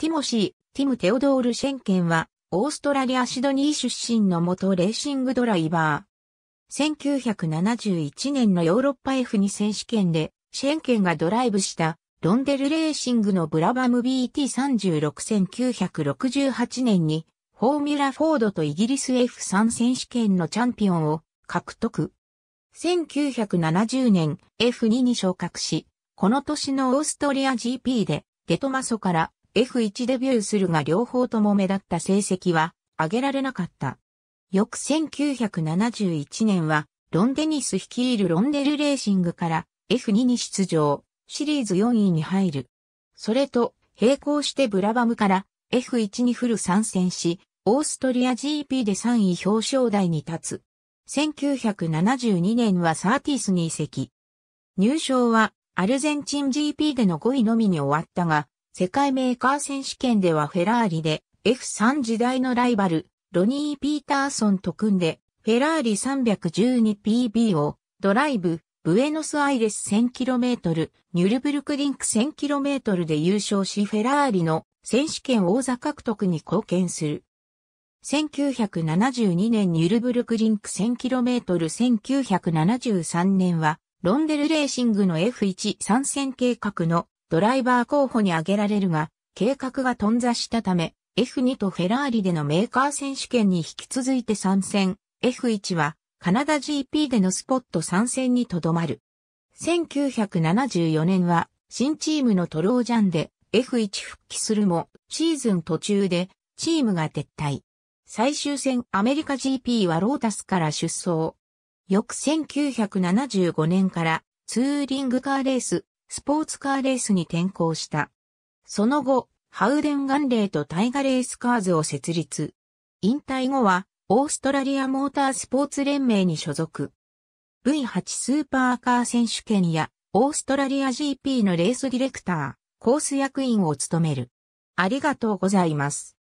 ティモシー、ティム・テオドール・シェンケンは、オーストラリア・シドニー出身の元レーシングドライバー。1971年のヨーロッパ F2 選手権で、シェンケンがドライブした、ロンデルレーシングのブラバム BT36968 年に、フォーミュラ・フォードとイギリス F3 選手権のチャンピオンを獲得。1970年 F2 に昇格し、この年のオーストリア GP で、デトマソから F1 デビューするが両方とも目立った成績は上げられなかった。翌1971年は、ロンデニス率いるロンデルレーシングから F2 に出場、シリーズ4位に入る。それと、並行してブラバムから F1 にフル参戦し、オーストリア GP で3位表彰台に立つ。1972年はサーティスに移籍。入賞はアルゼンチン GP での5位のみに終わったが、世界メーカー選手権ではフェラーリで F3 時代のライバル、ロニー・ピーターソンと組んで、フェラーリ 312PB をドライブ、ブエノスアイレス 1000km、ニュルブルクリンク 1000km で優勝しフェラーリの選手権王座獲得に貢献する。1972年ニュルブルクリンク 1000km1973 年はロンデルレーシングの F1 参戦計画のドライバー候補に挙げられるが、計画が頓挫したため、F2 とフェラーリでのメーカー選手権に引き続いて参戦、F1 はカナダ GP でのスポット参戦にとどまる。1974年は新チームのトロージャンで F1 復帰するもシーズン途中でチームが撤退。最終戦アメリカ GP はロータスから出走。翌1975年からツーリングカーレーススポーツカーレースに転向した。その後、ハウデンガンレーとタイガレースカーズを設立。引退後は、オーストラリアモータースポーツ連盟に所属。V8 スーパーカー選手権や、オーストラリア GP のレースディレクター、コース役員を務める。ありがとうございます。